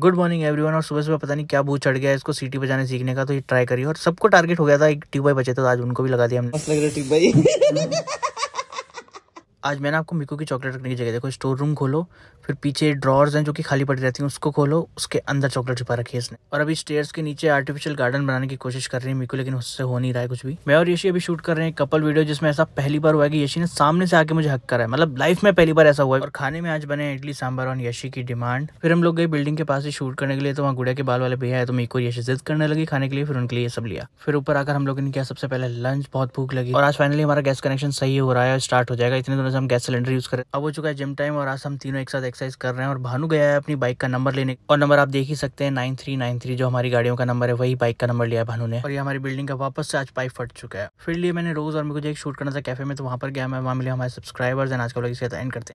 good morning one और सुबह सुबह पता नहीं क्या भूत चढ़ गया इसको सीटी बजाने सीखने का तो ये ट्राई करिए और सबको टारगेट हो गया था एक ट्यूब बाई बचे थे तो आज उनको भी लगा दिया हमने लग रहा ट्यूब आज मैंने आपको मिको की चॉकलेट रखने की जगह देखो स्टोर रूम खोलो फिर पीछे ड्रॉर्स हैं जो कि खाली पड़ी रहती हैं उसको खोलो उसके अंदर चॉकलेट छिपा रखी है इसने और अभी स्टेयर्स के नीचे आर्टिफिशियल गार्डन बनाने की कोशिश कर रही है मिको लेकिन उससे हो नहीं रहा है कुछ भी मैं और यशी अभी शूट कर रहे हैं कपल वीडियो जिसमें ऐसा पहली बार हुआ है कि यशी ने सामने से आके मुझे हक करा है मतलब लाइफ में पहली बार ऐसा हुआ है और खाने में आज बने इडली सांबर और यशी की डिमांड फिर हम लोग गए बिल्डिंग के पास ही शूट करने के लिए तो वहाँ गुड़िया के बाल वाले भैया है तो मिको यशी जिद करने लगी खाने के लिए फिर उनके लिए सब लिया फिर ऊपर आकर हम लोग ने किया सबसे पहले लंच बहुत भूख लगी और आज फाइनली हमारा गैस कनेक्शन सही हो रहा है स्टार्ट हो जाएगा इतने दोनों आज हम गैस सिलेंडर यूज करें अब हो चुका है जिम टाइम और आज हम तीनों एक साथ एक्सरसाइज कर रहे हैं और भानु गया है अपनी बाइक का नंबर लेने और नंबर आप देख ही सकते हैं नाइन थ्री नाइन थ्री जो हमारी गाड़ियों का नंबर है वही बाइक का नंबर लिया है भानु ने और ये हमारी बिल्डिंग का वापस से आज पाइप फट चुका है फिर लिए मैंने रोज और मुझे एक शूट करना था कैफे में तो वहाँ पर गया मैं वहाँ मिले हमारे सब्सक्राइबर्स एंड आज का लोग इसके एंड करते हैं